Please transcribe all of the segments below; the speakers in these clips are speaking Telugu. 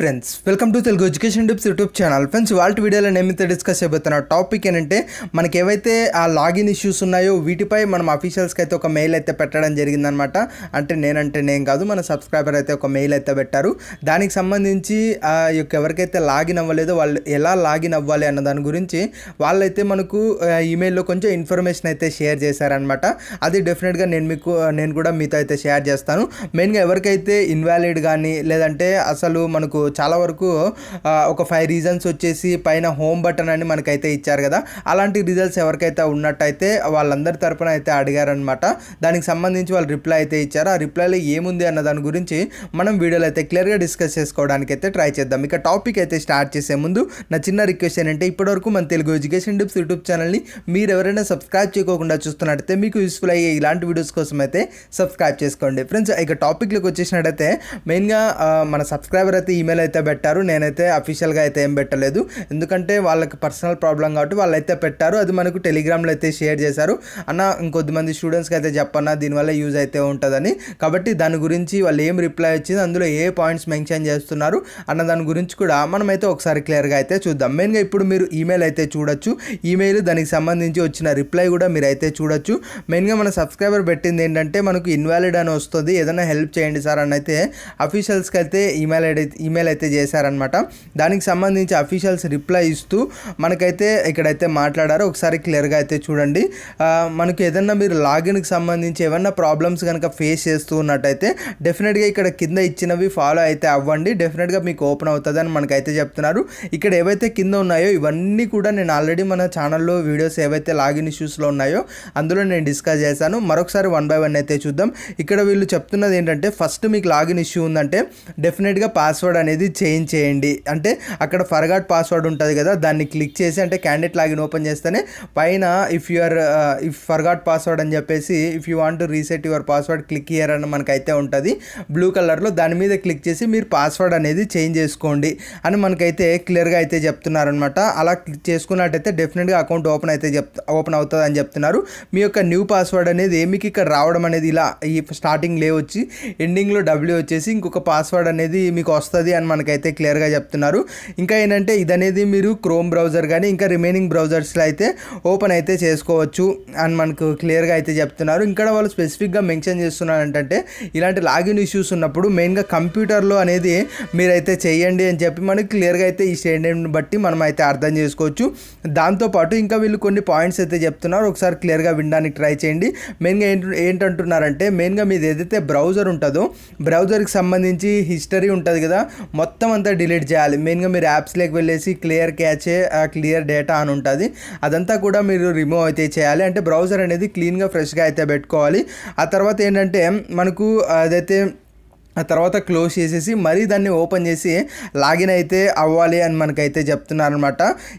friends welcome to Telugu education tips YouTube channel friends వాళ్ళ వీడియోలో నేమైతే డిస్కస్ చేయబోతున్న టాపిక్ ఏంటంటే మనకి ఏవైతే ఆ లాగిన్ ఇష్యూస్ ఉన్నాయో వీటిపై మనం అఫీషియల్స్కి అయితే ఒక మెయిల్ అయితే పెట్టడం జరిగిందనమాట అంటే నేనంటే నేను కాదు మన సబ్స్క్రైబర్ అయితే ఒక మెయిల్ అయితే పెట్టారు దానికి సంబంధించి ఎవరికైతే లాగిన్ అవ్వలేదో వాళ్ళు ఎలా లాగిన్ అవ్వాలి అన్న దాని గురించి వాళ్ళైతే మనకు ఈమెయిల్లో కొంచెం ఇన్ఫర్మేషన్ అయితే షేర్ చేశారనమాట అది డెఫినెట్గా నేను మీకు నేను కూడా మీతో అయితే షేర్ చేస్తాను మెయిన్గా ఎవరికైతే ఇన్వాలిడ్ కానీ లేదంటే అసలు మనకు చాలా వరకు ఒక ఫైవ్ రీజన్స్ వచ్చేసి పైన హోమ్ బటన్ అని మనకైతే ఇచ్చారు కదా అలాంటి రిజల్ట్స్ ఎవరికైతే ఉన్నట్టయితే వాళ్ళందరి తరపున అయితే అడిగారనమాట దానికి సంబంధించి వాళ్ళు రిప్లై అయితే ఇచ్చారు ఆ రిప్లైలో ఏముంది అన్న దాని గురించి మనం వీడియోలో అయితే క్లియర్గా డిస్కస్ చేసుకోవడానికి అయితే ట్రై చేద్దాం ఇక టాపిక్ అయితే స్టార్ట్ చేసే ముందు నా చిన్న రిక్వెస్ట్ ఏంటంటే ఇప్పటివరకు మన తెలుగు ఎడ్యుకేషన్ డిప్స్ యూట్యూబ్ ఛానల్ని మీరు ఎవరైనా సబ్స్క్రైబ్ చేయకుండా చూస్తున్నట్టయితే మీకు యూస్ఫుల్ అయ్యే ఇలాంటి వీడియోస్ కోసం అయితే సబ్స్క్రైబ్ చేసుకోండి ఫ్రెండ్స్ ఇక టాపిక్లోకి వచ్చేసినట్టయితే మెయిన్గా మన సబ్స్క్రైబర్ అయితే ఈమెయిల్ ఈమెయిల్ అయితే పెట్టారు నేనైతే అఫీషియల్గా అయితే ఏం పెట్టలేదు ఎందుకంటే వాళ్ళకి పర్సనల్ ప్రాబ్లం కాబట్టి వాళ్ళైతే పెట్టారు అది మనకు టెలిగ్రామ్లో అయితే షేర్ చేశారు అన్న ఇంకొద్దిమంది స్టూడెంట్స్కి అయితే చెప్పన్నా దీనివల్ల యూజ్ అయితే ఉంటుందని కాబట్టి దాని గురించి వాళ్ళు ఏం రిప్లై వచ్చింది అందులో ఏ పాయింట్స్ మెన్షన్ చేస్తున్నారు అన్న దాని గురించి కూడా మనమైతే ఒకసారి క్లియర్గా అయితే చూద్దాం మెయిన్గా ఇప్పుడు మీరు ఈమెయిల్ అయితే చూడొచ్చు ఈమెయిల్ దానికి సంబంధించి వచ్చిన రిప్లై కూడా మీరు అయితే చూడొచ్చు మెయిన్గా మన సబ్స్క్రైబర్ పెట్టింది ఏంటంటే మనకు ఇన్వాలిడ్ అని వస్తుంది ఏదైనా హెల్ప్ చేయండి సార్ అని అయితే అఫీషియల్స్కి అయితే ఈమెయిల్ ఈమెయిల్ ఈమెయిల్ అయితే చేశారనమాట దానికి సంబంధించి అఫీషియల్స్ రిప్లై ఇస్తూ మనకైతే ఇక్కడైతే మాట్లాడారు ఒకసారి క్లియర్గా అయితే చూడండి మనకు ఏదన్నా మీరు లాగిన్కి సంబంధించి ఏమన్నా ప్రాబ్లమ్స్ కనుక ఫేస్ చేస్తూ ఉన్నట్టయితే డెఫినెట్గా ఇక్కడ కింద ఇచ్చినవి ఫాలో అయితే అవ్వండి డెఫినెట్గా మీకు ఓపెన్ అవుతుందని మనకైతే చెప్తున్నారు ఇక్కడ ఏవైతే కింద ఉన్నాయో ఇవన్నీ కూడా నేను ఆల్రెడీ మన ఛానల్లో వీడియోస్ ఏవైతే లాగిన్ ఇష్యూస్లో ఉన్నాయో అందులో నేను డిస్కస్ చేశాను మరొకసారి వన్ బై వన్ అయితే చూద్దాం ఇక్కడ వీళ్ళు చెప్తున్నది ఏంటంటే ఫస్ట్ మీకు లాగిన్ ఇష్యూ ఉందంటే డెఫినెట్గా పాస్వర్డ్ అనేది అనేది చేంజ్ చేయండి అంటే అక్కడ ఫర్గాట్ పాస్వర్డ్ ఉంటుంది కదా దాన్ని క్లిక్ చేసి అంటే క్యాండిడేట్ లాగిన్ ఓపెన్ చేస్తేనే పైన if your if forgot password అని చెప్పేసి if you want reset your password click here అని మనకైతే ఉంటుంది బ్లూ కలర్లో దాని మీద క్లిక్ చేసి మీరు పాస్వర్డ్ అనేది చేంజ్ చేసుకోండి అని మనకైతే క్లియర్గా అయితే చెప్తున్నారనమాట అలా క్లిక్ చేసుకున్నట్టయితే డెఫినెట్గా అకౌంట్ ఓపెన్ అయితే చెప్ ఓపెన్ అవుతుంది అని చెప్తున్నారు మీ యొక్క న్యూ పాస్వర్డ్ అనేది మీకు ఇక్కడ రావడం అనేది ఇలా ఈ స్టార్టింగ్ లే వచ్చి ఎండింగ్లో డబ్ల్యూ వచ్చేసి ఇంకొక పాస్వర్డ్ అనేది మీకు వస్తుంది అని మనకైతే క్లియర్గా చెప్తున్నారు ఇంకా ఏంటంటే ఇదనేది మీరు క్రోమ్ బ్రౌజర్ కానీ ఇంకా రిమైనింగ్ బ్రౌజర్స్లో అయితే ఓపెన్ అయితే చేసుకోవచ్చు అని మనకు క్లియర్గా అయితే చెప్తున్నారు ఇంకా వాళ్ళు స్పెసిఫిక్గా మెన్షన్ చేస్తున్నారు ఏంటంటే ఇలాంటి లాగిన్ ఇష్యూస్ ఉన్నప్పుడు మెయిన్గా కంప్యూటర్లో అనేది మీరైతే చేయండి అని చెప్పి మనకి క్లియర్గా అయితే ఈ స్టేట్మెంట్ బట్టి మనం అయితే అర్థం చేసుకోవచ్చు దాంతోపాటు ఇంకా వీళ్ళు కొన్ని పాయింట్స్ అయితే చెప్తున్నారు ఒకసారి క్లియర్గా వినడానికి ట్రై చేయండి మెయిన్గా ఏంటంటున్నారంటే మెయిన్గా మీది ఏదైతే బ్రౌజర్ ఉంటుందో బ్రౌజర్కి సంబంధించి హిస్టరీ ఉంటుంది కదా మొత్తం అంతా డిలీట్ చేయాలి మెయిన్గా మీరు యాప్స్లోకి వెళ్ళేసి క్లియర్ క్యాచే క్లియర్ డేటా అని ఉంటుంది అదంతా కూడా మీరు రిమూవ్ అయితే చేయాలి అంటే బ్రౌజర్ అనేది క్లీన్గా ఫ్రెష్గా అయితే పెట్టుకోవాలి ఆ తర్వాత ఏంటంటే మనకు అదైతే ఆ తర్వాత క్లోజ్ చేసేసి మరీ దాన్ని ఓపెన్ చేసి లాగిన్ అయితే అవ్వాలి అని మనకైతే చెప్తున్నారనమాట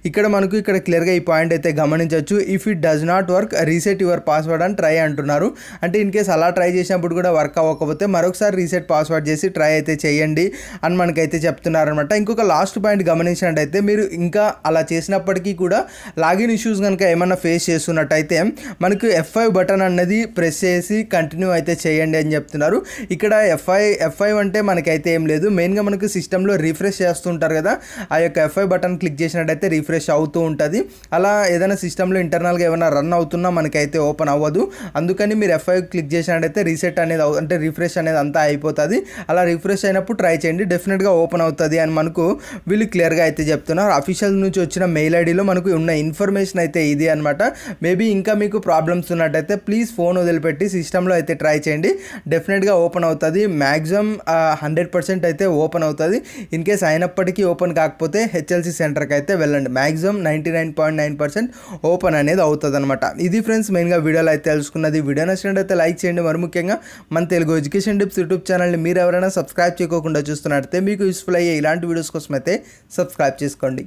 ఇక్కడ మనకు ఇక్కడ క్లియర్గా ఈ పాయింట్ అయితే గమనించవచ్చు if it does not work reset your password అని ట్రై అంటున్నారు అంటే ఇన్ కేస్ అలా ట్రై చేసినప్పుడు కూడా వర్క్ అవ్వకపోతే మరొకసారి రీసెట్ పాస్వర్డ్ చేసి ట్రై అయితే చేయండి అని మనకైతే చెప్తున్నారనమాట ఇంకొక లాస్ట్ పాయింట్ గమనించినట్టయితే మీరు ఇంకా అలా చేసినప్పటికీ కూడా లాగిన్ ఇష్యూస్ కనుక ఏమైనా ఫేస్ చేస్తున్నట్టయితే మనకు ఎఫ్ఐ బటన్ అన్నది ప్రెస్ చేసి కంటిన్యూ అయితే చేయండి అని చెప్తున్నారు ఇక్కడ ఎఫ్ఐ ఎఫ్ అంటే మనకైతే ఏం లేదు మెయిన్గా మనకు సిస్టంలో రిఫ్రెష్ చేస్తుంటారు కదా ఆ యొక్క ఎఫ్ఐ బటన్ క్లిక్ చేసినట్టయితే రిఫ్రెష్ అవుతూ ఉంటుంది అలా ఏదైనా సిస్టంలో ఇంటర్నల్గా ఏమైనా రన్ అవుతున్నా మనకైతే ఓపెన్ అవ్వదు అందుకని మీరు ఎఫ్ఐ క్లిక్ చేసినట్టయితే రీసెట్ అనేది అంటే రిఫ్రెష్ అనేది అంతా అయిపోతుంది అలా రిఫ్రెష్ అయినప్పుడు ట్రై చేయండి డెఫినెట్గా ఓపెన్ అవుతుంది అని మనకు వీళ్ళు క్లియర్గా అయితే చెప్తున్నారు అఫీషియల్ నుంచి వచ్చిన మెయిల్ ఐడిలో మనకు ఉన్న ఇన్ఫర్మేషన్ అయితే ఇది అనమాట మేబీ ఇంకా మీకు ప్రాబ్లమ్స్ ఉన్నట్టయితే ప్లీజ్ ఫోన్ వదిలిపెట్టి సిస్టంలో అయితే ట్రై చేయండి డెఫినెట్గా ఓపెన్ అవుతుంది మ్యాక్స్ ఎగ్జామ్ హండ్రెడ్ పర్సెంట్ అయితే ఓపెన్ అవుతుంది ఇన్ కేస్ అయినప్పటికీ ఓపెన్ కాకపోతే హెచ్ఎల్సి సెంటర్కి అయితే వెళ్ళండి maximum ninety nine point nine percent open అనేది అవుతుంది అనమాట ఇది ఫ్రెండ్స్ మెయిన్గా వీడియోలో అయితే తెలుసుకున్నది వీడియో అయితే లైక్ చేయండి మరి ముఖ్యంగా మన తెలుగు ఎడ్యుకేషన్ టిప్స్ యూట్యూబ్ ఛానల్ని మీరు ఎవరైనా సబ్స్క్రైబ్ చేయకుండా చూస్తున్నట్టయితే మీకు యూస్ఫుల్ అయ్యే ఇలాంటి వీడియోస్ కోసం అయితే సబ్స్క్రైబ్ చేసుకోండి